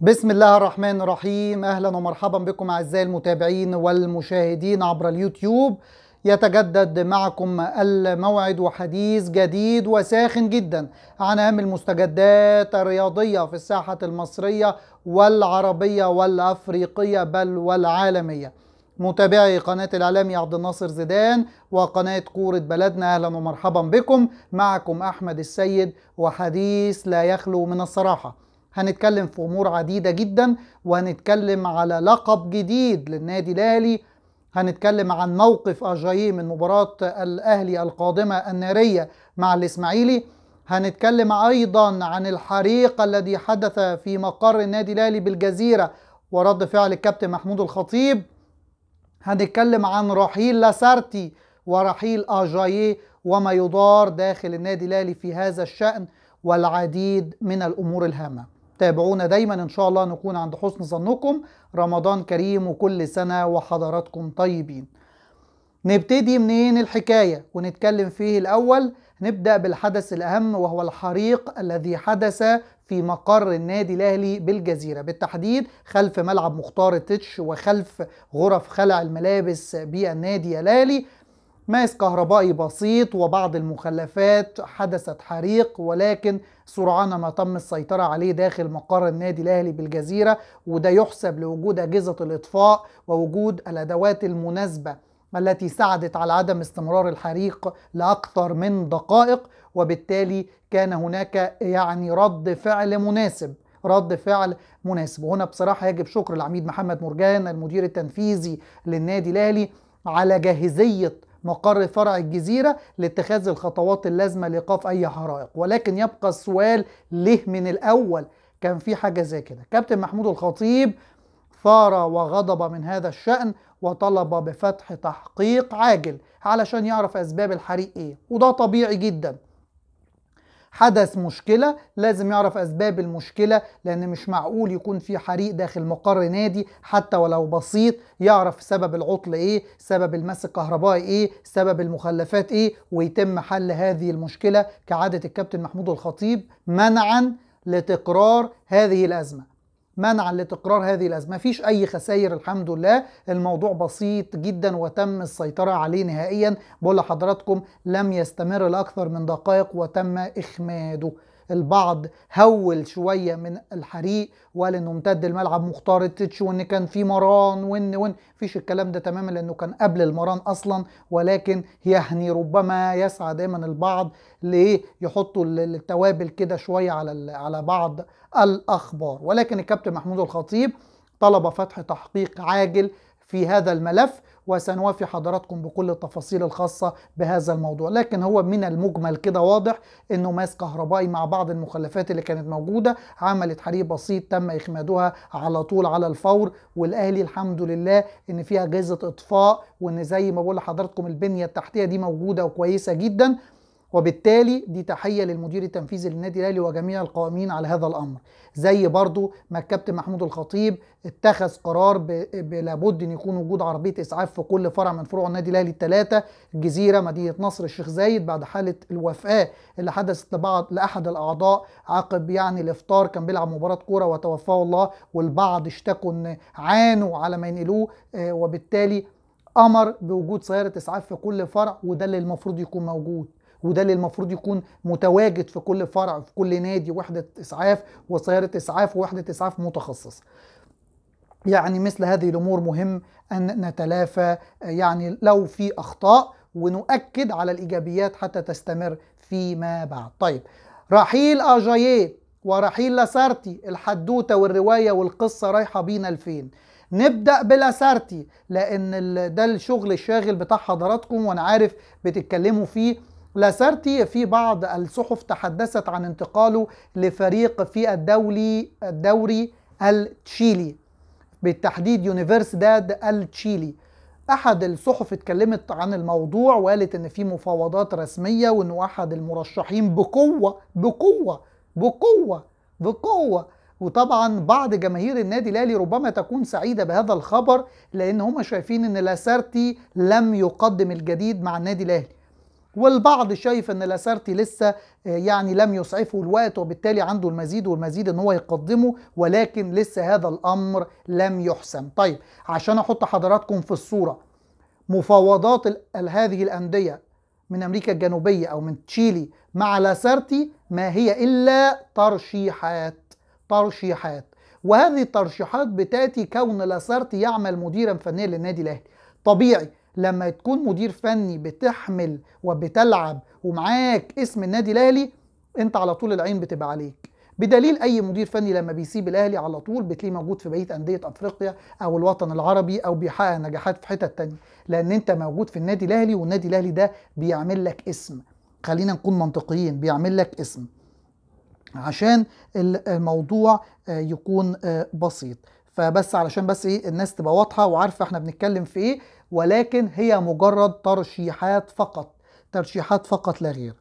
بسم الله الرحمن الرحيم اهلا ومرحبا بكم اعزائي المتابعين والمشاهدين عبر اليوتيوب يتجدد معكم الموعد وحديث جديد وساخن جدا عن اهم المستجدات الرياضيه في الساحه المصريه والعربيه والافريقيه بل والعالميه متابعي قناة الإعلامي عبد الناصر زيدان وقناة كورة بلدنا أهلا ومرحبا بكم معكم أحمد السيد وحديث لا يخلو من الصراحة هنتكلم في امور عديده جدا وهنتكلم على لقب جديد للنادي الاهلي هنتكلم عن موقف اجاييه من مباراه الاهلي القادمه الناريه مع الاسماعيلي هنتكلم ايضا عن الحريق الذي حدث في مقر النادي الاهلي بالجزيره ورد فعل الكابتن محمود الخطيب هنتكلم عن رحيل لاسارتي ورحيل اجاييه وما يدار داخل النادي الاهلي في هذا الشان والعديد من الامور الهامه تابعونا دايما إن شاء الله نكون عند حسن ظنكم رمضان كريم وكل سنة وحضراتكم طيبين نبتدي منين الحكاية ونتكلم فيه الأول نبدأ بالحدث الأهم وهو الحريق الذي حدث في مقر النادي الأهلي بالجزيرة بالتحديد خلف ملعب مختار التتش وخلف غرف خلع الملابس بالنادي الأهلي ماس كهربائي بسيط وبعض المخلفات حدثت حريق ولكن سرعان ما تم السيطرة عليه داخل مقر النادي الأهلي بالجزيرة وده يحسب لوجود أجهزة الإطفاء ووجود الأدوات المناسبة التي ساعدت على عدم استمرار الحريق لأكثر من دقائق وبالتالي كان هناك يعني رد فعل مناسب رد فعل مناسب وهنا بصراحة يجب شكر العميد محمد مرجان المدير التنفيذي للنادي الأهلي على جاهزية مقر فرع الجزيرة لاتخاذ الخطوات اللازمة لإيقاف أي حرائق ولكن يبقى السؤال ليه من الأول كان في حاجة زي كده كابتن محمود الخطيب ثار وغضب من هذا الشأن وطلب بفتح تحقيق عاجل علشان يعرف أسباب الحريق إيه وده طبيعي جدا حدث مشكلة لازم يعرف أسباب المشكلة لأن مش معقول يكون في حريق داخل مقر نادي حتى ولو بسيط يعرف سبب العطل إيه سبب المس الكهربائي إيه سبب المخلفات إيه ويتم حل هذه المشكلة كعادة الكابتن محمود الخطيب منعا لتكرار هذه الأزمة منعا لتكرار هذه الأزمة فيش أي خسائر الحمد لله الموضوع بسيط جدا وتم السيطرة عليه نهائيا بقول لحضراتكم لم يستمر لأكثر من دقائق وتم إخماده البعض هول شويه من الحريق وقال انه امتد الملعب مختار التتش وان كان في مران وان وان فيش الكلام ده تماما لانه كان قبل المران اصلا ولكن يعني ربما يسعى دايما البعض ليه يحطوا التوابل كده شويه على على بعض الاخبار ولكن الكابتن محمود الخطيب طلب فتح تحقيق عاجل في هذا الملف وسنوافي حضراتكم بكل التفاصيل الخاصة بهذا الموضوع لكن هو من المجمل كده واضح انه ماس كهربائي مع بعض المخلفات اللي كانت موجودة عملت حريق بسيط تم اخمادها على طول على الفور والاهلي الحمد لله ان فيها اجهزة اطفاء وان زي ما بقول لحضراتكم البنية التحتية دي موجودة وكويسة جدا وبالتالي دي تحيه للمدير التنفيذي للنادي الاهلي وجميع القائمين على هذا الامر زي برضو ما الكابتن محمود الخطيب اتخذ قرار لابد ان يكون وجود عربيه اسعاف في كل فرع من فروع النادي الاهلي الثلاثه الجزيره مدينه نصر الشيخ زايد بعد حاله الوفاه اللي حدثت لبعض لاحد الاعضاء عقب يعني الافطار كان بيلعب مباراه كوره وتوفاه الله والبعض اشتكوا ان عانوا على ما ينقلوه آه، وبالتالي امر بوجود سياره اسعاف في كل فرع وده اللي المفروض يكون موجود وده اللي المفروض يكون متواجد في كل فرع في كل نادي وحده اسعاف وسياره اسعاف ووحده اسعاف متخصصه يعني مثل هذه الامور مهم ان نتلافى يعني لو في اخطاء ونؤكد على الايجابيات حتى تستمر فيما بعد طيب رحيل اجاييه ورحيل لاسارتي الحدوته والروايه والقصه رايحه بينا لفين نبدا بلاسارتي لان ده الشغل الشاغل بتاع حضراتكم وانا عارف بتتكلموا فيه لاسارتي في بعض الصحف تحدثت عن انتقاله لفريق في الدولي الدوري التشيلي بالتحديد يونيفرسداد التشيلي احد الصحف اتكلمت عن الموضوع وقالت ان في مفاوضات رسميه وانه احد المرشحين بقوه بقوه بقوه بقوه وطبعا بعض جماهير النادي الاهلي ربما تكون سعيده بهذا الخبر لان هم شايفين ان لاسارتي لم يقدم الجديد مع النادي الاهلي والبعض شايف ان لاسارتي لسه آه، يعني لم يسعفه الوقت وبالتالي عنده المزيد والمزيد ان هو يقدمه ولكن لسه هذا الامر لم يحسم طيب عشان احط حضراتكم في الصوره مفاوضات هذه الانديه من امريكا الجنوبيه او من تشيلي مع لاسارتي ما هي الا ترشيحات ترشيحات وهذه الترشيحات بتاتي كون لاسارتي يعمل مديرا فنيا للنادي الاهلي طبيعي لما تكون مدير فني بتحمل وبتلعب ومعاك اسم النادي الاهلي انت على طول العين بتبقى عليك بدليل اي مدير فني لما بيسيب الاهلي على طول بتلاقيه موجود في بقيه انديه افريقيا او الوطن العربي او بيحقق نجاحات في حتت تانية لان انت موجود في النادي الاهلي والنادي الاهلي ده بيعمل لك اسم خلينا نكون منطقيين بيعمل لك اسم عشان الموضوع آه، يكون آه، بسيط فبس علشان بس ايه الناس تبقى واضحه وعارفه احنا بنتكلم في ايه ولكن هي مجرد ترشيحات فقط ترشيحات فقط لا غير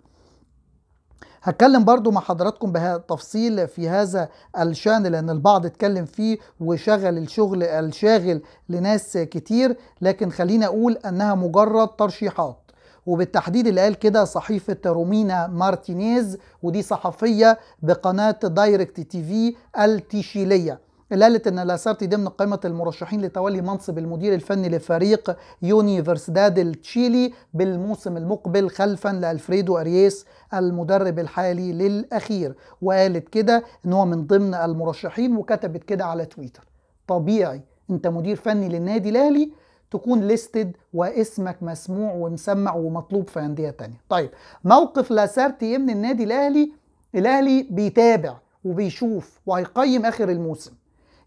هتكلم برضو مع حضراتكم بتفصيل في هذا الشأن لأن البعض اتكلم فيه وشغل الشغل الشاغل لناس كتير لكن خلينا أقول أنها مجرد ترشيحات وبالتحديد اللي قال كده صحيفة رومينا مارتينيز ودي صحفية بقناة دايركت تي في التيشيلية اللي قالت ان لاسارتي ضمن قائمه المرشحين لتولي منصب المدير الفني لفريق يونيفرسداد التشيلي بالموسم المقبل خلفا لالفريدو ارييس المدرب الحالي للاخير وقالت كده ان هو من ضمن المرشحين وكتبت كده على تويتر طبيعي انت مدير فني للنادي الاهلي تكون ليستد واسمك مسموع ومسمع ومطلوب في انديه تانية طيب موقف لاسارتي من النادي الاهلي الاهلي بيتابع وبيشوف وهيقيم اخر الموسم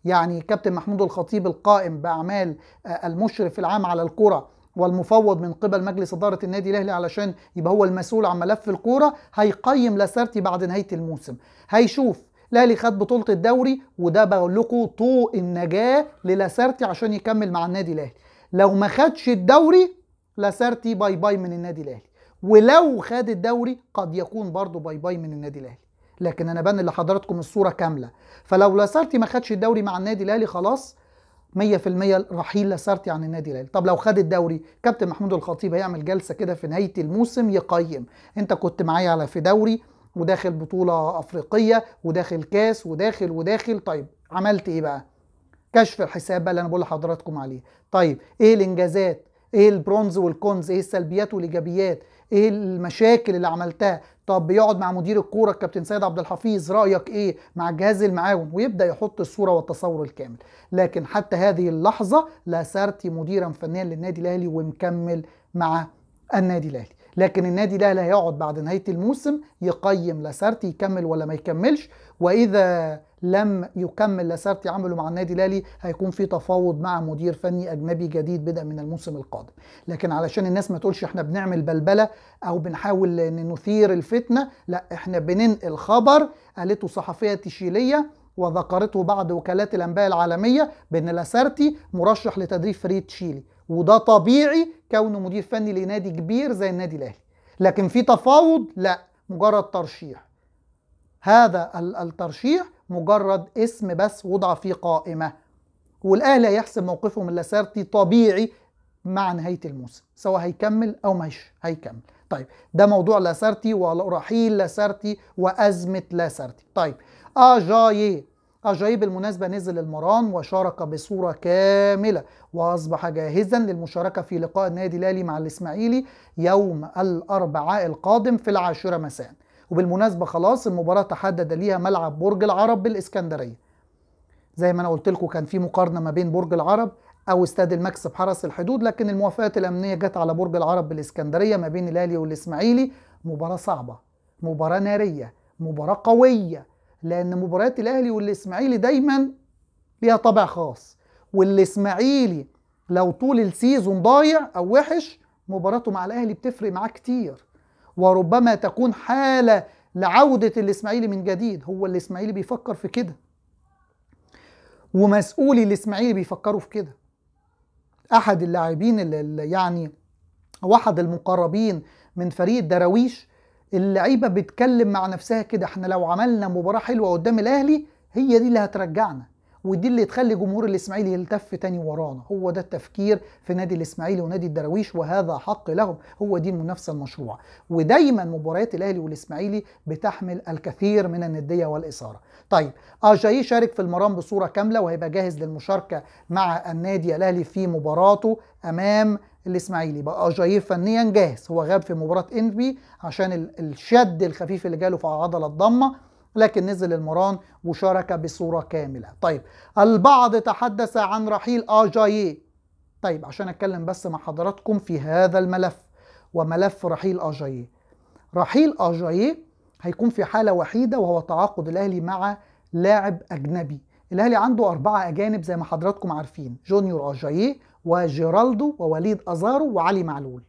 يعني كابتن محمود الخطيب القائم باعمال آه، المشرف العام على الكره والمفوض من قبل مجلس اداره النادي الاهلي علشان يبقى هو المسؤول عن ملف الكوره هيقيم لاسارتي بعد نهايه الموسم هيشوف الاهلي خد بطوله الدوري وده بقول لكم طوق النجاه للاسارتي عشان يكمل مع النادي الاهلي لو ما خدش الدوري لاسارتي باي باي من النادي الاهلي ولو خد الدوري قد يكون برضه باي باي من النادي الاهلي لكن انا بنقل لحضراتكم الصوره كامله فلو لاسارتي ما خدش الدوري مع النادي الاهلي خلاص 100% رحيل لاسارتي يعني عن النادي الاهلي طب لو خد الدوري كابتن محمود الخطيب هيعمل جلسه كده في نهايه الموسم يقيم انت كنت معايا على في دوري وداخل بطوله افريقيه وداخل كاس وداخل وداخل طيب عملت ايه بقى كشف الحساب بقى اللي انا بقول لحضراتكم عليه طيب ايه الانجازات ايه البرونز والكونز ايه السلبيات والايجابيات ايه المشاكل اللي عملتها طب بيقعد مع مدير الكوره الكابتن سيد عبد الحفيظ رايك ايه مع الجهاز المعاون ويبدا يحط الصوره والتصور الكامل لكن حتى هذه اللحظه لاسارتي مديرا فنيا للنادي الاهلي ومكمل مع النادي الاهلي لكن النادي الاهلي هيقعد بعد نهايه الموسم يقيم لاسارتي يكمل ولا ما يكملش واذا لم يكمل لاسارتي عمله مع النادي الاهلي هيكون في تفاوض مع مدير فني اجنبي جديد بدا من الموسم القادم لكن علشان الناس ما تقولش احنا بنعمل بلبله او بنحاول نثير الفتنه لا احنا بننقل خبر قالته صحفيه تشيليه وذكرته بعض وكالات الانباء العالميه بان لاسارتي مرشح لتدريب فريق تشيلي وده طبيعي كونه مدير فني لنادي كبير زي النادي الاهلي لكن في تفاوض لا مجرد ترشيح هذا الترشيح مجرد اسم بس وضع في قائمة والأهلي هيحسب موقفه من لاسارتي طبيعي مع نهاية الموسم سواء هيكمل أو مش هيكمل طيب ده موضوع لاسارتي ورحيل لاسارتي وأزمة لاسارتي طيب أجاي أجاي بالمناسبة نزل المران وشارك بصورة كاملة وأصبح جاهزا للمشاركة في لقاء النادي الأهلي مع الإسماعيلي يوم الأربعاء القادم في العاشرة مساءً وبالمناسبه خلاص المباراه تحدد ليها ملعب برج العرب بالاسكندريه زي ما انا قلت لكم كان في مقارنه ما بين برج العرب او استاد المكس حرس الحدود لكن الموافقات الامنيه جت على برج العرب بالاسكندريه ما بين الاهلي والاسماعيلي مباراه صعبه مباراه ناريه مباراه قويه لان مباريات الاهلي والاسماعيلي دايما ليها طابع خاص والاسماعيلي لو طول السيزون ضايع او وحش مباراته مع الاهلي بتفرق معاه كتير وربما تكون حالة لعودة الإسماعيلي من جديد هو الإسماعيلي بيفكر في كده ومسؤولي الإسماعيلي بيفكروا في كده أحد اللاعبين اللي يعني واحد المقربين من فريق الدراويش اللعيبة بتكلم مع نفسها كده احنا لو عملنا مباراة حلوة قدام الأهلي هي دي اللي هترجعنا ودي اللي تخلي جمهور الاسماعيلي يلتف تاني ورانا هو ده التفكير في نادي الاسماعيلي ونادي الدراويش وهذا حق لهم هو دي المنافسه المشروعه ودايما مباريات الاهلي والاسماعيلي بتحمل الكثير من النديه والاثاره طيب اجاي آه، شارك في المرام بصوره كامله وهيبقى جاهز للمشاركه مع النادي الاهلي في مباراته امام الاسماعيلي بقى اجاي آه، فنيا جاهز هو غاب في مباراه انبي عشان الشد الخفيف اللي جاله في عضله الضمه لكن نزل المران وشارك بصورة كاملة طيب البعض تحدث عن رحيل آجاييه طيب عشان أتكلم بس مع حضراتكم في هذا الملف وملف رحيل آجاييه رحيل آجاييه هيكون في حالة وحيدة وهو تعاقد الأهلي مع لاعب أجنبي الأهلي عنده أربعة أجانب زي ما حضراتكم عارفين جونيور آجاييه وجيرالدو ووليد أزارو وعلي معلول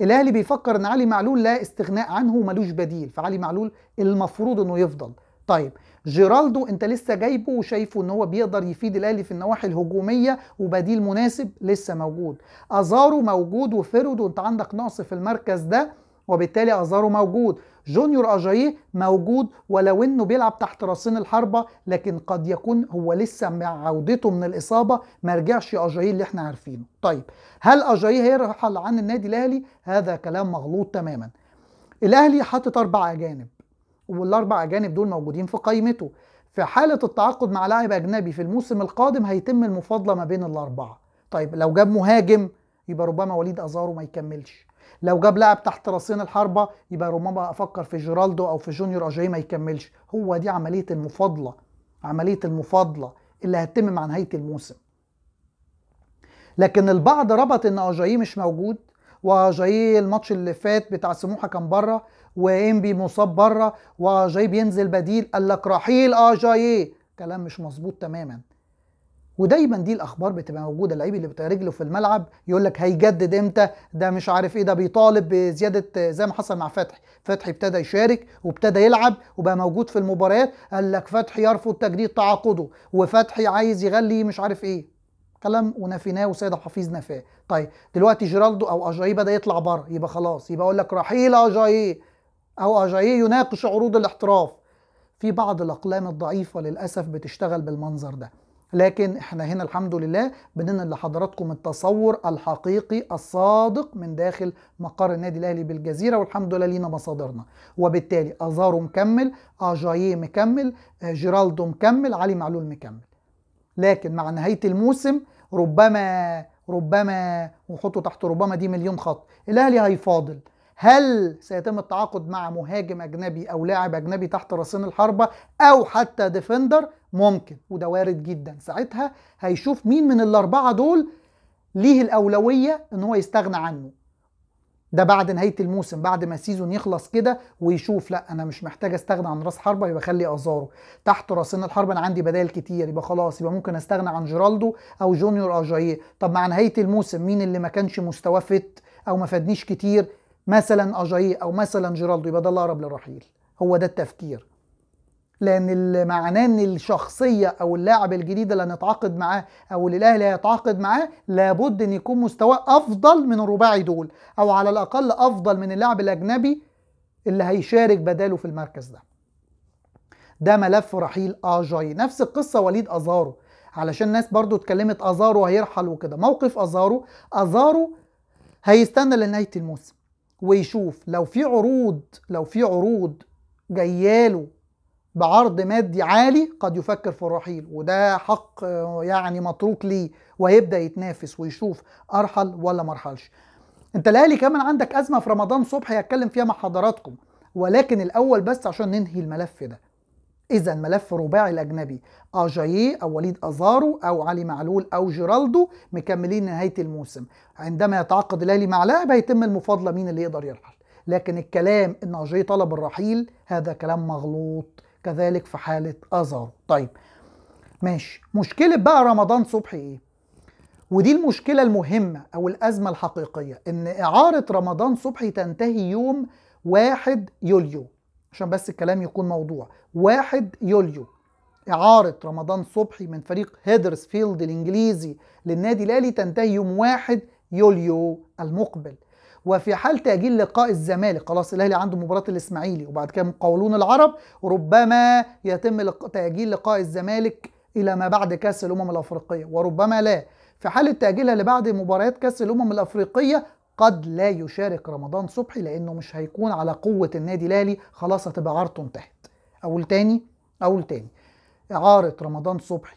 الاهلي بيفكر ان علي معلول لا استغناء عنه وملوش بديل فعلي معلول المفروض انه يفضل طيب جيرالدو انت لسه جايبه وشايفه ان هو بيقدر يفيد الاهلي في النواحي الهجوميه وبديل مناسب لسه موجود ازارو موجود وفيرود وانت عندك نقص في المركز ده وبالتالي ازارو موجود جونيور اجايه موجود ولو انه بيلعب تحت راسين الحربه لكن قد يكون هو لسه مع عودته من الاصابه ما رجعش اجايه اللي احنا عارفينه طيب هل اجايه هيرحل عن النادي الاهلي هذا كلام مغلوط تماما الاهلي حاطط اربع اجانب والاربع اجانب دول موجودين في قائمته في حاله التعاقد مع لاعب اجنبي في الموسم القادم هيتم المفاضله ما بين الاربعه طيب لو جاب مهاجم يبقى ربما وليد ازارو ما يكملش لو جاب لاعب تحت راسين الحربه يبقى ربما افكر في جيرالدو او في جونيور اجاي ما يكملش هو دي عمليه المفاضله عمليه المفاضله اللي هتتم مع نهايه الموسم لكن البعض ربط ان اجاي مش موجود واجاي الماتش اللي فات بتاع سموحه كان بره وانبي مصاب بره وجاي بينزل بديل قال لك رحيل اجاييه آه، كلام مش مظبوط تماما ودايما دي الاخبار بتبقى موجوده اللعيب اللي بتبقى رجله في الملعب يقول لك هيجدد امتى ده مش عارف ايه ده بيطالب بزياده زي ما حصل مع فتحي فتحي ابتدى يشارك وابتدى يلعب وبقى موجود في المباريات قال لك فتحي يرفض تجديد تعاقده وفتحي عايز يغلي مش عارف ايه كلام ونفيناه وسيد حفيظ نفاه طيب دلوقتي جيرالدو او اجاي بدا يطلع بره يبقى خلاص يبقى اقول لك رحيل اجاي آه، أو أجاييه يناقش عروض الاحتراف في بعض الأقلام الضعيفة للأسف بتشتغل بالمنظر ده لكن احنا هنا الحمد لله بننقل لحضراتكم التصور الحقيقي الصادق من داخل مقر النادي الاهلي بالجزيره والحمد لله لينا مصادرنا وبالتالي ازارو مكمل اجاييه مكمل آه، جيرالدو مكمل علي معلول مكمل لكن مع نهايه الموسم ربما ربما وحطوا تحت ربما دي مليون خط الاهلي هيفاضل هل سيتم التعاقد مع مهاجم اجنبي او لاعب اجنبي تحت راسين الحربه او حتى ديفندر ممكن وده وارد جدا ساعتها هيشوف مين من الاربعه دول ليه الاولويه ان هو يستغنى عنه ده بعد نهايه الموسم بعد ما السيزون يخلص كده ويشوف لا انا مش محتاج استغنى عن راس حربه يبقى خلي ازارو تحت راسين الحربه انا عندي بدائل كتير يبقى خلاص يبقى ممكن استغنى عن جيرالدو او جونيور اجاييه طب مع نهايه الموسم مين اللي ما كانش مستواه فت او ما فادنيش كتير مثلا أجاي أو مثلا جيرالدو يبقى ده الأقرب للرحيل هو ده التفكير لأن معناه إن الشخصية أو اللاعب الجديد اللي هنتعاقد معاه أو اللي الأهلي هيتعاقد معاه لابد إن يكون مستواه أفضل من الرباعي دول أو على الأقل أفضل من اللاعب الأجنبي اللي هيشارك بداله في المركز ده ده ملف رحيل اجاي نفس القصه وليد ازارو علشان الناس برضو اتكلمت ازارو هيرحل وكده موقف ازارو ازارو هيستنى لنهايه الموسم ويشوف لو في عروض لو في عروض جياله بعرض مادي عالي قد يفكر في الرحيل وده حق يعني متروك ليه وهيبدا يتنافس ويشوف ارحل ولا ما ارحلش انت الاهلي كمان عندك ازمه في رمضان صبحي هتكلم فيها مع حضراتكم ولكن الاول بس عشان ننهي الملف ده إذا ملف رباعي الأجنبي أجاييه أو وليد أزارو أو علي معلول أو جيرالدو مكملين نهاية الموسم عندما يتعاقد الأهلي مع لاعب هيتم المفاضلة مين اللي يقدر يرحل لكن الكلام إن أجاييه طلب الرحيل هذا كلام مغلوط كذلك في حالة أزارو طيب ماشي مشكلة بقى رمضان صبحي إيه؟ ودي المشكلة المهمة أو الأزمة الحقيقية إن إعارة رمضان صبحي تنتهي يوم 1 يوليو عشان بس الكلام يكون موضوع 1 يوليو إعارة رمضان صبحي من فريق هيدرسفيلد الإنجليزي للنادي الأهلي تنتهي يوم 1 يوليو المقبل وفي حال تأجيل لقاء الزمالك خلاص الأهلي عنده مباراة الإسماعيلي وبعد كده مقاولون العرب وربما يتم تأجيل لقاء الزمالك إلى ما بعد كأس الأمم الأفريقية وربما لا في حال تأجيلها لبعد مباريات كأس الأمم الأفريقية قد لا يشارك رمضان صبحي لانه مش هيكون على قوه النادي الاهلي خلاص هتبقى عارته انتهت اقول تاني اقول تاني اعاره رمضان صبحي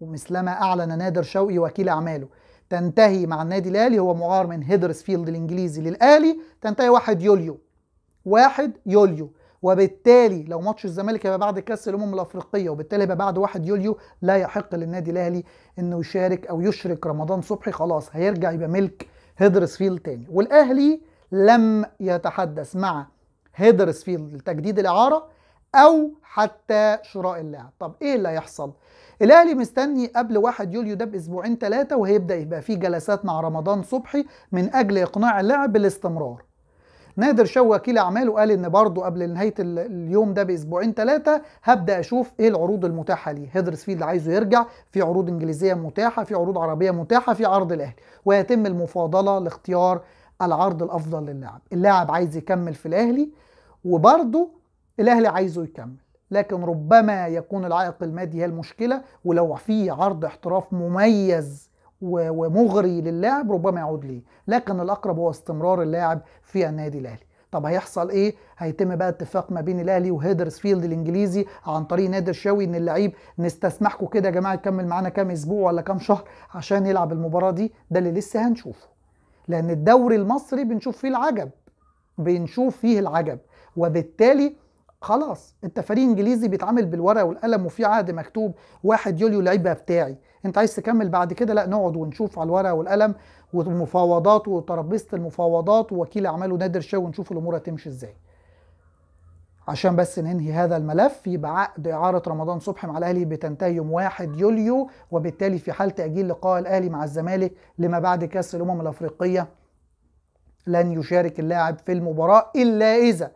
ومثلما اعلن نادر شوقي وكيل اعماله تنتهي مع النادي الاهلي هو معار من هيدرسفيلد الانجليزي للاهلي تنتهي 1 يوليو 1 يوليو وبالتالي لو ماتش الزمالك هيبقى بعد كاس الامم الافريقيه وبالتالي هيبقى بعد 1 يوليو لا يحق للنادي الاهلي انه يشارك او يشرك رمضان صبحي خلاص هيرجع يبقى ملك هيدرسفيلد تاني والاهلي لم يتحدث مع هيدرسفيلد لتجديد الاعاره او حتى شراء اللاعب طب ايه اللي هيحصل الاهلي مستني قبل 1 يوليو ده باسبوعين ثلاثه وهيبدا يبقى فيه جلسات مع رمضان صبحي من اجل اقناع اللاعب بالاستمرار نادر شوقي وكيل اعماله قال ان برضه قبل نهايه اليوم ده باسبوعين ثلاثه هبدا اشوف ايه العروض المتاحه ليه هيدرسفيلد عايزه يرجع في عروض انجليزيه متاحه في عروض عربيه متاحه في عرض الاهلي ويتم المفاضله لاختيار العرض الافضل للاعب اللاعب عايز يكمل في الاهلي وبرضه الاهلي عايزه يكمل لكن ربما يكون العائق المادي هي المشكله ولو في عرض احتراف مميز ومغري للاعب ربما يعود ليه لكن الاقرب هو استمرار اللاعب في النادي الاهلي طب هيحصل ايه هيتم بقى اتفاق ما بين الاهلي وهيدرسفيلد الانجليزي عن طريق نادر شاوي ان اللعيب نستسمحكم كده يا جماعه يكمل معانا كام اسبوع ولا كام شهر عشان يلعب المباراه دي ده اللي لسه هنشوفه لان الدوري المصري بنشوف فيه العجب بنشوف فيه العجب وبالتالي خلاص انت فريق انجليزي بيتعامل بالورقه والقلم وفي عقد مكتوب 1 يوليو لعيبه بتاعي انت عايز تكمل بعد كده لا نقعد ونشوف على الورقه والقلم والمفاوضات وترابيزه المفاوضات ووكيل اعماله نادر شاه ونشوف الامور هتمشي ازاي عشان بس ننهي هذا الملف يبقى عقد إعارة رمضان صبحي مع الأهلي بتنتهي يوم 1 يوليو وبالتالي في حال تأجيل لقاء الأهلي مع الزمالك لما بعد كأس الأمم الأفريقية لن يشارك اللاعب في المباراة إلا إذا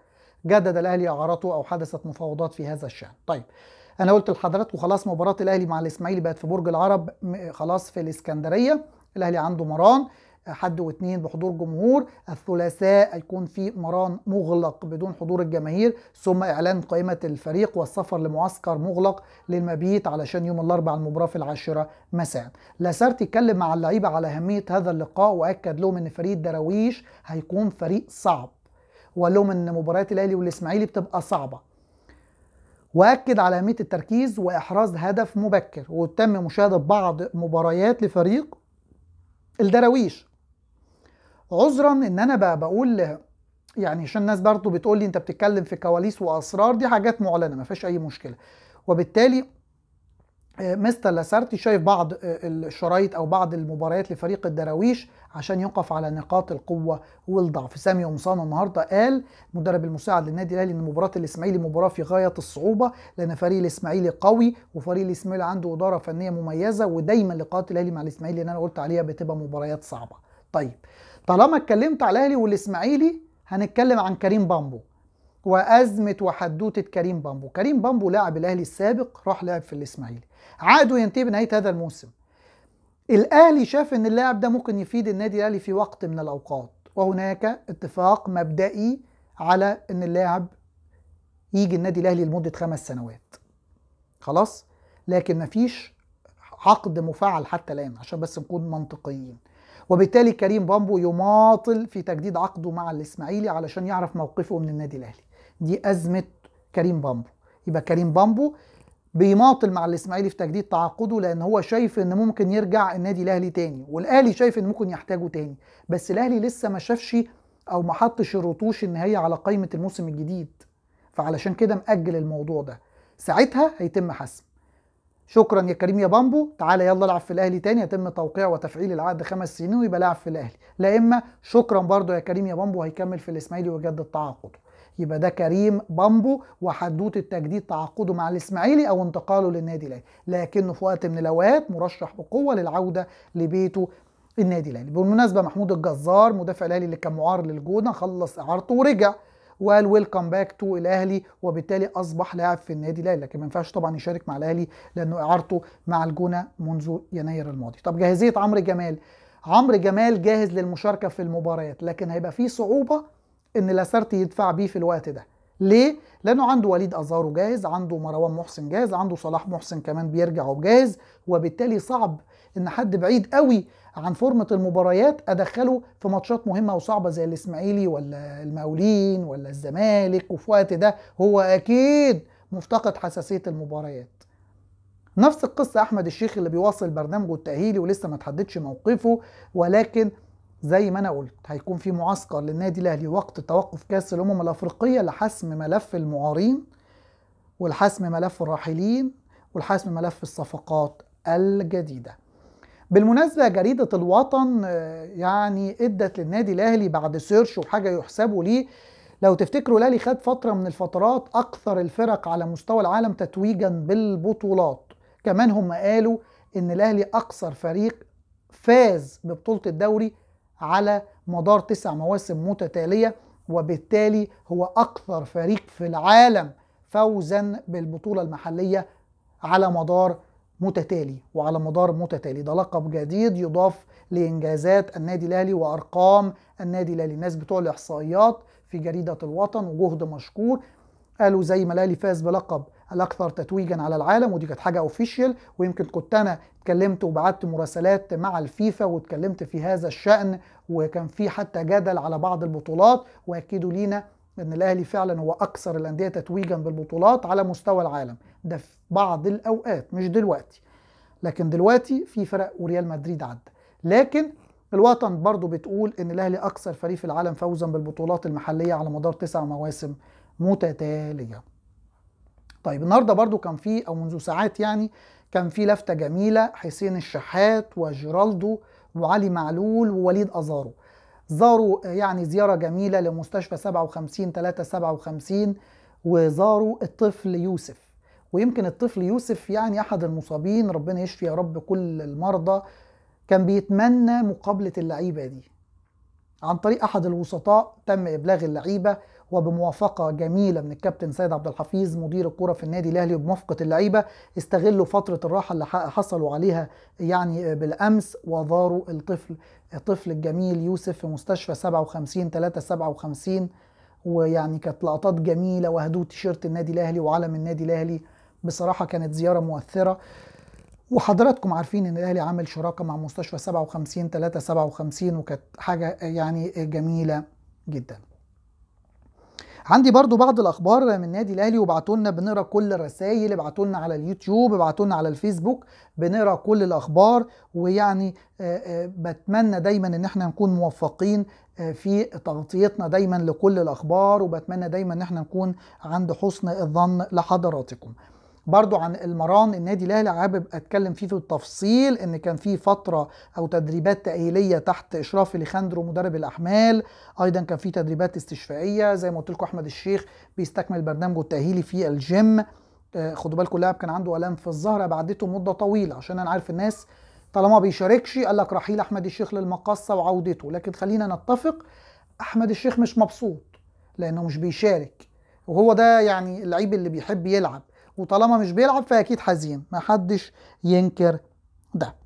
جدد الاهلي اعارته او حدثت مفاوضات في هذا الشان طيب انا قلت لحضراتكم خلاص مباراه الاهلي مع الاسماعيلي بقت في برج العرب خلاص في الاسكندريه الاهلي عنده مران حد واثنين بحضور جمهور الثلاثاء هيكون في مران مغلق بدون حضور الجماهير ثم اعلان قائمه الفريق والسفر لمعسكر مغلق للمبيت علشان يوم الاربعاء المباراه في العاشره مساء لاسارت اتكلم مع اللعيبه على اهميه هذا اللقاء واكد لهم ان فريق دراويش هيكون فريق صعب وقال لهم ان مباريات الاهلي والاسماعيلي بتبقى صعبه واكد على اهميه التركيز واحراز هدف مبكر وتم مشاهده بعض مباريات لفريق الدراويش عذرا ان انا بقى بقول يعني عشان الناس برضه بتقول لي انت بتتكلم في كواليس واسرار دي حاجات معلنه ما فيش اي مشكله وبالتالي مستر لاسارتي شايف بعض آه، الشرايط او بعض المباريات لفريق الدراويش عشان يقف على نقاط القوه والضعف سامي قمصان النهارده قال المدرب المساعد للنادي الاهلي ان مباراه الاسماعيلي مباراه في غايه الصعوبه لان فريق الاسماعيلي قوي وفريق الاسماعيلي عنده اداره فنيه مميزه ودايما لقاءات الاهلي مع الاسماعيلي اللي انا قلت عليها بتبقى مباريات صعبه طيب طالما اتكلمت على الاهلي والاسماعيلي هنتكلم عن كريم بامبو وأزمة وحدوتة كريم بامبو كريم بامبو لاعب الأهلي السابق راح لعب في الإسماعيلي عقده ينتهي بنهاية هذا الموسم الأهلي شاف أن اللاعب ده ممكن يفيد النادي الأهلي في وقت من الأوقات وهناك اتفاق مبدئي على أن اللاعب يجي النادي الأهلي لمدة خمس سنوات خلاص لكن مفيش عقد مفعل حتى الآن عشان بس نكون منطقيين وبالتالي كريم بامبو يماطل في تجديد عقده مع الإسماعيلي علشان يعرف موقفه من النادي الأهلي دي ازمه كريم بامبو يبقى كريم بامبو بيماطل مع الاسماعيلي في تجديد تعاقده لان هو شايف ان ممكن يرجع النادي الاهلي تاني والاهلي شايف ان ممكن يحتاجه تاني بس الاهلي لسه ما شافش او ما حطش الرطوش النهائيه على قائمه الموسم الجديد فعلشان كده مأجل الموضوع ده ساعتها هيتم حسم شكرا يا كريم يا بامبو تعالى يلا العب في الاهلي تاني يتم توقيع وتفعيل العقد خمس سنين ويبقى لاعب في الاهلي لا اما شكرا برضو يا كريم يا بامبو هيكمل في الاسماعيلي ويجدد تعاقده يبقى ده كريم بامبو وحدوته تجديد تعاقده مع الاسماعيلي او انتقاله للنادي الاهلي لكنه في وقت من الاوقات مرشح بقوه للعوده لبيته النادي الاهلي بالمناسبه محمود الجزار مدافع الاهلي اللي كان معار للجونه خلص اعارته ورجع وقال ويلكم باك تو الاهلي وبالتالي اصبح لاعب في النادي الاهلي لكن ما ينفعش طبعا يشارك مع الاهلي لانه اعارته مع الجونه منذ يناير الماضي طب جاهزيه عمرو جمال عمرو جمال جاهز للمشاركه في المباريات لكن هيبقى فيه صعوبه ان لاسارتي يدفع بيه في الوقت ده ليه؟ لانه عنده وليد ازارو جاهز عنده مروان محسن جاهز عنده صلاح محسن كمان بيرجع وجاهز وبالتالي صعب ان حد بعيد قوي عن فورمه المباريات ادخله في ماتشات مهمه وصعبه زي الاسماعيلي ولا المقاولين ولا الزمالك وفي وقت ده هو اكيد مفتقد حساسيه المباريات نفس القصه احمد الشيخ اللي بيواصل برنامجه التاهيلي ولسه ما تحددش موقفه ولكن زي ما انا قلت هيكون في معسكر للنادي الاهلي وقت توقف كاس الامم الافريقيه لحسم ملف المعارين والحسم ملف الراحلين والحسم ملف الصفقات الجديده بالمناسبة جريدة الوطن آه، يعني ادت للنادي الاهلي بعد سيرش وحاجة يحسبوا ليه لو تفتكروا الاهلي خد فترة من الفترات اكثر الفرق على مستوى العالم تتويجا بالبطولات كمان هم قالوا ان الاهلي اكثر فريق فاز ببطولة الدوري على مدار تسع مواسم متتاليه وبالتالي هو اكثر فريق في العالم فوزا بالبطوله المحليه على مدار متتالي وعلى مدار متتالي ده لقب جديد يضاف لانجازات النادي الاهلي وارقام النادي الاهلي الناس بتوع الاحصائيات في جريده الوطن وجهد مشكور قالوا زي ما لالي فاز بلقب الاكثر تتويجا على العالم ودي كانت حاجه اوفيشال ويمكن كنت انا اتكلمت وبعت مراسلات مع الفيفا واتكلمت في هذا الشان وكان في حتى جدل على بعض البطولات واكدوا لينا ان الاهلي فعلا هو اكثر الانديه تتويجا بالبطولات على مستوى العالم ده في بعض الاوقات مش دلوقتي لكن دلوقتي في فرق وريال مدريد عدى لكن الوطن برضو بتقول ان الاهلي اكثر فريق في العالم فوزا بالبطولات المحليه على مدار تسع مواسم متتاليه طيب النهارده برضو كان في او منذ ساعات يعني كان في لفته جميله حسين الشحات وجيرالدو وعلي معلول ووليد ازارو زاروا يعني زياره جميله لمستشفى 57 357 وزاروا الطفل يوسف ويمكن الطفل يوسف يعني احد المصابين ربنا يشفي يا رب كل المرضى كان بيتمنى مقابله اللعيبه دي عن طريق احد الوسطاء تم ابلاغ اللعيبه وبموافقه جميله من الكابتن سيد عبد الحفيظ مدير الكوره في النادي الاهلي وبموافقه اللعيبه استغلوا فتره الراحه اللي حصلوا عليها يعني بالامس وزاروا الطفل الطفل الجميل يوسف في مستشفى 57 3 57 ويعني كانت لقطات جميله وهدوه تيشيرت النادي الاهلي وعلم النادي الاهلي بصراحه كانت زياره مؤثره وحضراتكم عارفين ان الاهلي عامل شراكه مع مستشفى 57 3 57 وكانت حاجه يعني جميله جدا عندي برضو بعض الاخبار من النادي الاهلي وبعتوا لنا بنقرا كل الرسائل ابعتوا لنا على اليوتيوب ابعتوا لنا على الفيسبوك بنقرا كل الاخبار ويعني آه، آه، بتمنى دايما ان احنا نكون موفقين آه، في تغطيتنا دايما لكل الاخبار وبتمنى دايما ان احنا نكون عند حسن الظن لحضراتكم برضو عن المران النادي الاهلي حابب اتكلم فيه بالتفصيل ان كان في فتره او تدريبات تاهيليه تحت اشراف اليخاندرو مدرب الاحمال ايضا كان في تدريبات استشفائيه زي ما قلت لكم احمد الشيخ بيستكمل برنامجه التاهيلي في الجيم آه، خدوا بالكم اللاعب كان عنده الام في الظهر بعدته مده طويله عشان انا عارف الناس طالما ما بيشاركش قال لك رحيل احمد الشيخ للمقصه وعودته لكن خلينا نتفق احمد الشيخ مش مبسوط لانه مش بيشارك وهو ده يعني اللعيب اللي بيحب يلعب وطالما مش بيلعب فاكيد حزين محدش ينكر ده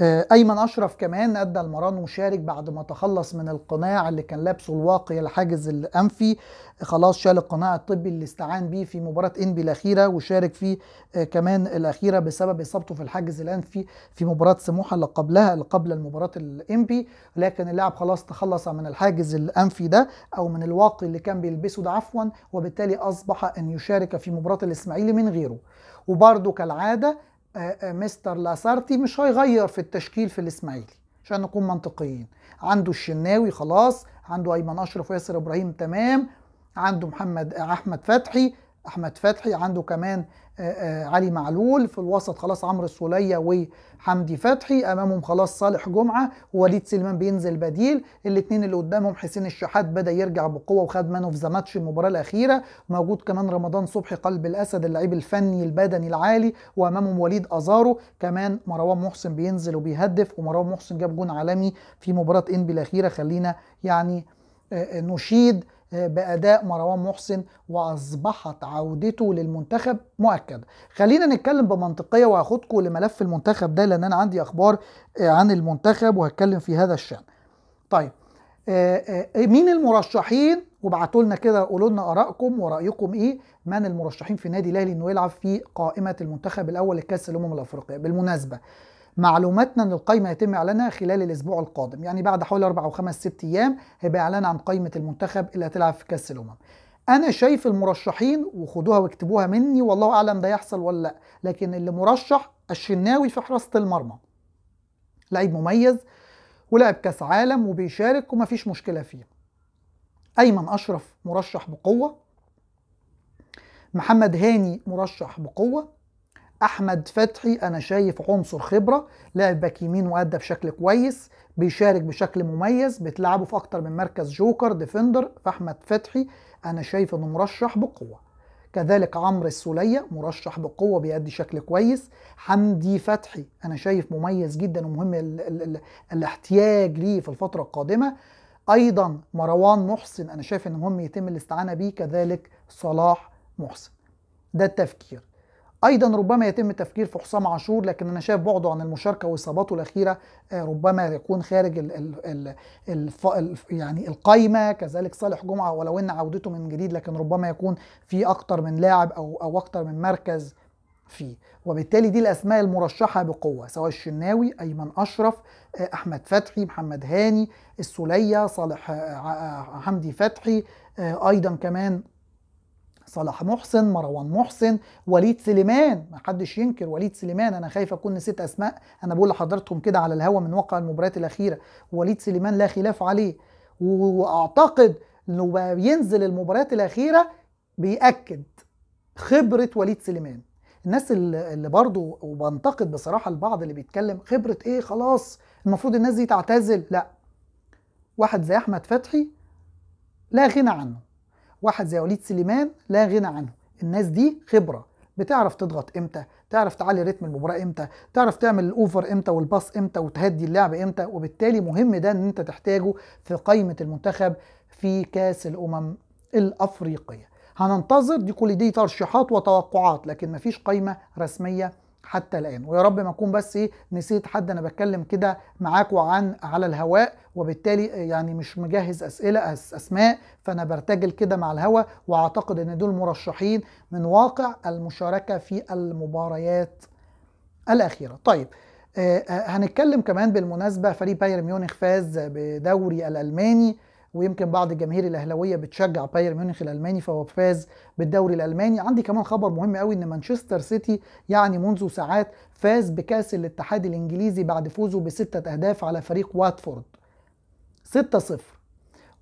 آه، ايمن اشرف كمان ادى المران وشارك بعد ما تخلص من القناع اللي كان لابسه الواقي الحاجز الانفي خلاص شال القناع الطبي اللي استعان بيه في مباراه انبي الاخيره وشارك فيه آه، كمان الاخيره بسبب اصابته في الحاجز الانفي في مباراه سموحه اللي قبلها اللي قبل المباراه الانبي لكن اللاعب خلاص تخلص من الحاجز الانفي ده او من الواقي اللي كان بيلبسه ده عفوا وبالتالي اصبح ان يشارك في مباراه الاسماعيلي من غيره وبرده كالعاده آه، آه، مستر لاسارتي مش هيغير في التشكيل في الاسماعيلي عشان نكون منطقيين عنده الشناوي خلاص عنده ايمن اشرف وياسر ابراهيم تمام عنده محمد آه، احمد فتحي احمد فتحي عنده كمان آه، آه، علي معلول في الوسط خلاص عمرو السوليه وحمدي فتحي امامهم خلاص صالح جمعه ووليد سليمان بينزل بديل الاثنين اللي قدامهم حسين الشحات بدا يرجع بقوه وخد مان اوف ذا ماتش المباراه الاخيره موجود كمان رمضان صبحي قلب الاسد اللعيب الفني البدني العالي وامامهم وليد ازارو كمان مروان محسن بينزل وبيهدف ومروان محسن جاب جون عالمي في مباراه انبي الاخيره خلينا يعني آه، نشيد بأداء مروان محسن وأصبحت عودته للمنتخب مؤكدة خلينا نتكلم بمنطقية وهاخدكم لملف المنتخب ده لأن أنا عندي أخبار آه، عن المنتخب وهتكلم في هذا الشأن طيب آه، آه، مين المرشحين وابعتوا لنا كده قولوا لنا ارائكم ورايكم ايه من المرشحين في النادي الاهلي انه يلعب في قائمه المنتخب الاول لكاس الامم الافريقيه بالمناسبه معلوماتنا ان القائمه هيتم اعلانها خلال الاسبوع القادم يعني بعد حوالي اربع او خمس ست ايام هيبقى اعلان عن قائمه المنتخب اللي هتلعب في كاس الامم انا شايف المرشحين وخدوها واكتبوها مني والله اعلم ده يحصل ولا لا لكن اللي مرشح الشناوي في حراسه المرمى لعيب مميز ولعب كاس عالم وبيشارك ومفيش مشكله فيه ايمن اشرف مرشح بقوه محمد هاني مرشح بقوه احمد فتحي انا شايف عنصر خبره لاعب باك يمين وادى بشكل كويس بيشارك بشكل مميز بتلعبه في اكتر من مركز جوكر ديفندر فاحمد فتحي انا شايف انه مرشح بقوه كذلك عمرو السولية مرشح بقوة بيأدي شكل كويس حمدي فتحي أنا شايف مميز جدا ومهم الـ ال ال الاحتياج ليه في الفترة القادمة أيضا مروان محسن أنا شايف أنه مهم يتم الاستعانة بيه كذلك صلاح محسن ده التفكير ايضا ربما يتم التفكير في حسام عاشور لكن انا شايف بعده عن المشاركه واصاباته الاخيره آه، ربما يكون خارج الـ الـ الـ الـ يعني القايمه كذلك صالح جمعه ولو ان عودته من جديد لكن ربما يكون في اكتر من لاعب او او اكتر من مركز فيه وبالتالي دي الاسماء المرشحه بقوه سواء الشناوي ايمن اشرف آه، احمد فتحي محمد هاني السوليه صالح آه، حمدي فتحي ايضا كمان صلاح محسن مروان محسن وليد سليمان ما حدش ينكر وليد سليمان انا خايف اكون نسيت اسماء انا بقول لحضراتكم كده على الهوا من واقع المباريات الاخيره وليد سليمان لا خلاف عليه واعتقد انه بينزل المباريات الاخيره بيأكد خبره وليد سليمان الناس اللي برضو وبنتقد بصراحه البعض اللي بيتكلم خبره ايه خلاص المفروض الناس دي تعتزل لا واحد زي احمد فتحي لا غنى عنه واحد زي وليد سليمان لا غنى عنه الناس دي خبره بتعرف تضغط امتى تعرف تعلي رتم المباراه امتى تعرف تعمل الاوفر امتى والباص امتى وتهدي اللعب امتى وبالتالي مهم ده ان انت تحتاجه في قائمه المنتخب في كاس الامم الافريقيه هننتظر دي كل دي ترشيحات وتوقعات لكن مفيش قائمه رسميه حتى الآن ويا رب ما أكون بس إيه نسيت حد أنا بتكلم كده معاكم عن على الهواء وبالتالي يعني مش مجهز أسئلة أس أسماء فأنا برتجل كده مع الهواء وأعتقد أن دول مرشحين من واقع المشاركة في المباريات الأخيرة طيب آه, آه، هنتكلم كمان بالمناسبة فريق بايرن ميونخ فاز بدوري الألماني ويمكن بعض الجماهير الاهلاويه بتشجع بايرن ميونخ الالماني فهو فاز بالدوري الالماني عندي كمان خبر مهم قوي ان مانشستر سيتي يعني منذ ساعات فاز بكاس الاتحاد الانجليزي بعد فوزه بستة اهداف على فريق واتفورد 6-0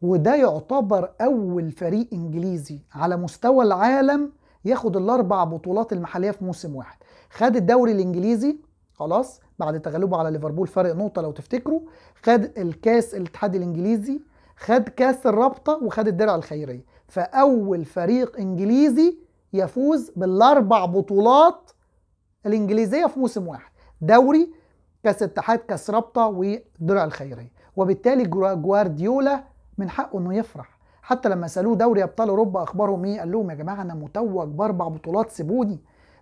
وده يعتبر اول فريق انجليزي على مستوى العالم ياخد الاربع بطولات المحليه في موسم واحد خد الدوري الانجليزي خلاص بعد تغلبه على ليفربول فرق نقطه لو تفتكروا خد الكاس الاتحاد الانجليزي خد كاس الرابطه وخد الدرع الخيريه فاول فريق انجليزي يفوز بالاربع بطولات الانجليزيه في موسم واحد دوري كاس اتحاد كاس رابطه والدرع الخيريه وبالتالي جوارديولا من حقه انه يفرح حتى لما سالوه دوري ابطال اوروبا اخبارهم ايه قال لهم يا جماعه انا متوج باربع بطولات سيبوني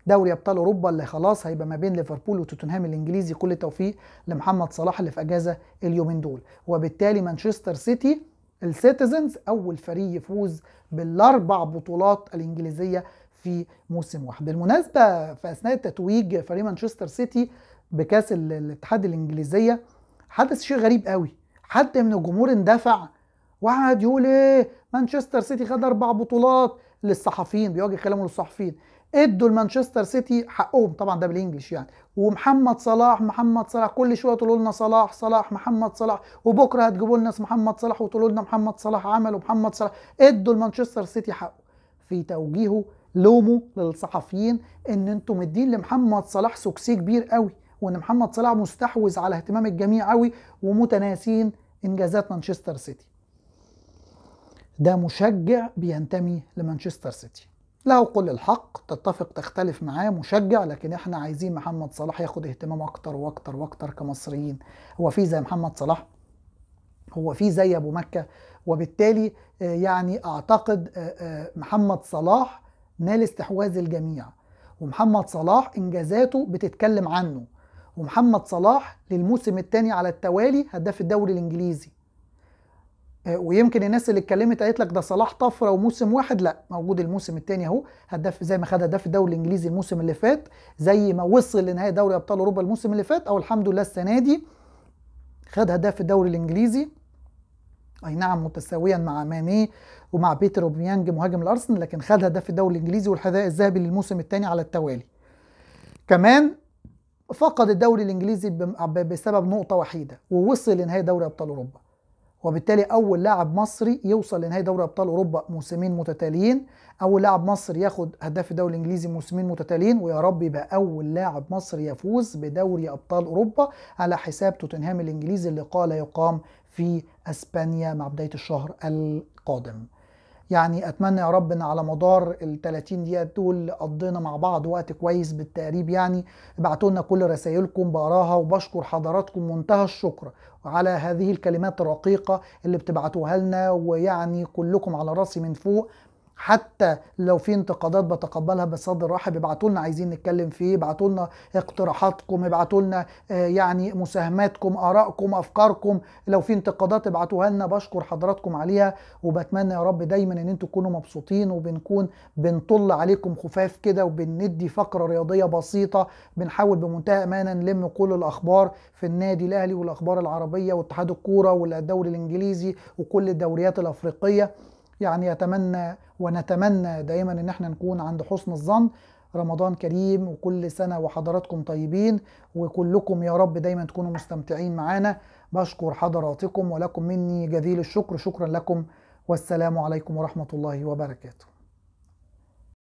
دوري ابطال اوروبا اللي خلاص هيبقى ما بين ليفربول وتوتنهام الانجليزي كل التوفيق لمحمد صلاح اللي في اجازه اليومين دول وبالتالي مانشستر سيتي السيتيزنز اول فريق يفوز بالاربع بطولات الانجليزيه في موسم واحد بالمناسبه في اثناء تتويج فريق مانشستر سيتي بكاس الاتحاد الانجليزيه حدث شيء غريب قوي حد من الجمهور اندفع وقعد يقول ايه مانشستر سيتي خد اربع بطولات للصحفيين بيواجه كلامه للصحفيين ادوا لمانشستر سيتي حقهم طبعا ده بالانجلش يعني ومحمد صلاح محمد صلاح كل شويه تقولوا لنا صلاح صلاح محمد صلاح وبكره هتجيبوا لنا محمد صلاح وتقولوا لنا محمد صلاح عمل ومحمد صلاح ادوا لمانشستر سيتي حقه في توجيهه لومه للصحفيين ان انتم مدين لمحمد صلاح سوكسي كبير قوي وان محمد صلاح مستحوذ على اهتمام الجميع قوي ومتناسين انجازات مانشستر سيتي ده مشجع بينتمي لمانشستر سيتي له كل الحق تتفق تختلف معاه مشجع لكن احنا عايزين محمد صلاح ياخد اهتمام اكتر واكتر واكتر كمصريين هو في زي محمد صلاح هو في زي ابو مكه وبالتالي آه، يعني اعتقد آه، آه، محمد صلاح نال استحواذ الجميع ومحمد صلاح انجازاته بتتكلم عنه ومحمد صلاح للموسم الثاني على التوالي هداف الدوري الانجليزي آه، ويمكن الناس اللي اتكلمت قالت لك ده صلاح طفره وموسم واحد لا موجود الموسم الثاني اهو هداف زي ما خد هداف الدوري الانجليزي الموسم اللي فات زي ما وصل لنهائي دوري ابطال اوروبا الموسم اللي فات او الحمد لله السنه دي خد هداف الدوري الانجليزي اي نعم متساويا مع ماني ومع بيتر اوبيانج مهاجم الارسنال لكن خد هداف الدوري الانجليزي والحذاء الذهبي للموسم الثاني على التوالي كمان فقد الدوري الانجليزي بسبب نقطه وحيده ووصل لنهائي دوري ابطال اوروبا وبالتالي اول لاعب مصري يوصل لنهائي دوري ابطال اوروبا موسمين متتاليين اول لاعب مصري ياخد هداف الدوري الانجليزي موسمين متتاليين ويا رب يبقى اول لاعب مصري يفوز بدوري ابطال اوروبا على حساب توتنهام الانجليزي اللي قال يقام في اسبانيا مع بدايه الشهر القادم يعني اتمنى يا رب ان على مدار ال 30 دقيقه دول قضينا مع بعض وقت كويس بالتقريب يعني ابعتوا لنا كل رسائلكم بقراها وبشكر حضراتكم منتهى الشكر على هذه الكلمات الرقيقه اللي بتبعتوها لنا ويعني كلكم على راسي من فوق حتى لو في انتقادات بتقبلها بصدر رحب ابعتوا لنا عايزين نتكلم فيه ابعتوا لنا اقتراحاتكم ابعتوا لنا آه، يعني مساهماتكم ارائكم افكاركم لو في انتقادات ابعتوها لنا بشكر حضراتكم عليها وبتمنى يا رب دايما ان انتم تكونوا مبسوطين وبنكون بنطل عليكم خفاف كده وبندي فقره رياضيه بسيطه بنحاول بمنتهى امانه نلم كل الاخبار في النادي الاهلي والاخبار العربيه واتحاد الكوره والدوري الانجليزي وكل الدوريات الافريقيه يعني يتمنى ونتمنى دايما ان احنا نكون عند حسن الظن رمضان كريم وكل سنة وحضراتكم طيبين وكلكم يا رب دايما تكونوا مستمتعين معانا بشكر حضراتكم ولكم مني جزيل الشكر شكرا لكم والسلام عليكم ورحمة الله وبركاته